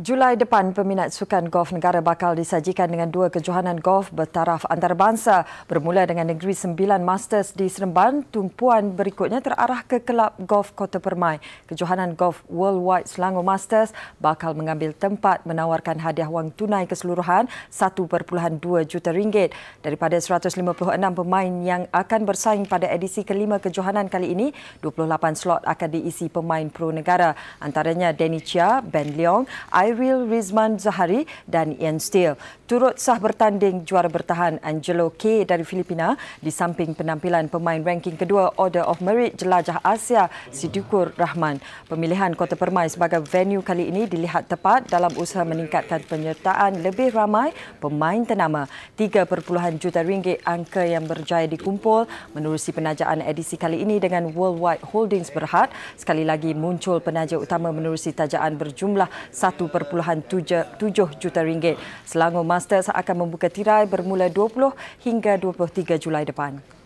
Julai depan, peminat sukan golf negara bakal disajikan dengan dua kejohanan golf bertaraf antarabangsa bermula dengan Negeri Sembilan Masters di Seremban. Tumpuan berikutnya terarah ke Kelab Golf Kota Permai. Kejohanan golf Worldwide Selangor Masters bakal mengambil tempat menawarkan hadiah wang tunai keseluruhan 1.2 juta ringgit. Daripada 156 pemain yang akan bersaing pada edisi kelima kejohanan kali ini, 28 slot akan diisi pemain pro negara. Antaranya Denny Chia, Ben Leong, Ai Khairil Rizman Zahari dan Ian Steele. Turut sah bertanding juara bertahan Angelo K dari Filipina di samping penampilan pemain ranking kedua Order of Merit Jelajah Asia Sidukur Rahman. Pemilihan Kota Permai sebagai venue kali ini dilihat tepat dalam usaha meningkatkan penyertaan lebih ramai pemain ternama. 3.5 juta ringgit angka yang berjaya dikumpul menerusi penajaan edisi kali ini dengan Worldwide Holdings Berhad. Sekali lagi muncul penaja utama menerusi tajaan berjumlah 1.7 juta ringgit. Selangor Masters akan membuka tirai bermula 20 hingga 23 Julai depan.